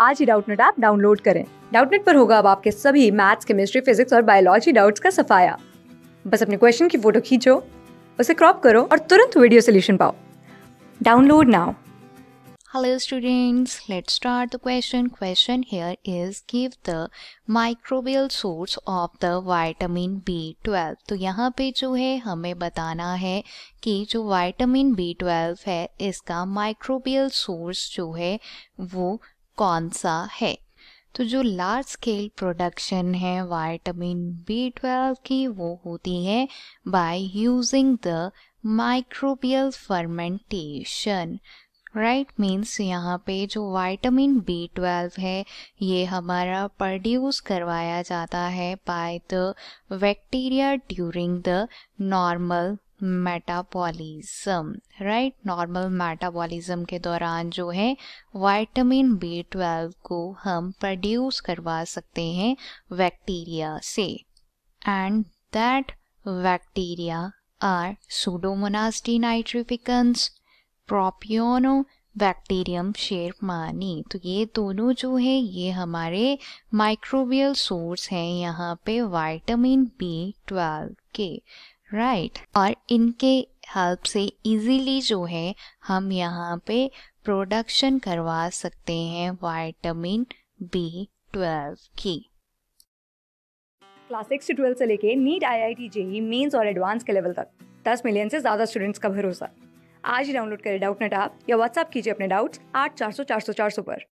आज ही Doubtnut app download करें डाउटनेट पर होगा अब आपके सभी मैथ्स केमिस्ट्री फिजिक्स और बायोलॉजी डाउट्स का सफाया बस अपने क्वेश्चन की फोटो खींचो उसे क्रॉप करो और तुरंत वीडियो सोल्यूशन पाओ download now hello students students, start the question question Question is give the microbial source of the vitamin B twelve तो यहाँ पे जो है हमें बताना है कि जो वाइटामिन बी ट्वेल्व है इसका माइक्रोबियल सोर्स जो है वो कौन सा है तो जो लार्ज स्केल प्रोडक्शन है वाइटामिन बी ट्वेल्व की वो होती है by using the microbial fermentation right means means यहाँ पे जो वाइटामिन बी ट्वेल्व है ये हमारा प्रोड्यूस करवाया जाता है by the bacteria during the normal metabolism right normal metabolism के दौरान जो है वाइटामिन बी ट्वेल्व को हम प्रोड्यूस करवा सकते हैं बैक्टीरिया से and that bacteria are pseudomonas denitrificans propionibacterium shermanii तो ये दोनों जो है ये हमारे माइक्रोबियल सोर्स हैं यहाँ पे वाइटामिन बी ट्वेल्व के राइट right. और इनके हेल्प से इजीली जो है हम यहाँ पे प्रोडक्शन करवा सकते हैं वाइटामिन बी ट्वेल्व की क्लास सिक्स टू ट्वेल्व से लेके NEET I I T JEE mains और एडवांस के लेवल तक दस मिलियन से ज़्यादा स्टूडेंट्स का भरोसा आज ही डाउनलोड करें डाउट नेट आप या व्हाट्सअप कीजिए अपने डाउट्स आठ चार सौ चार सौ चार सौ पर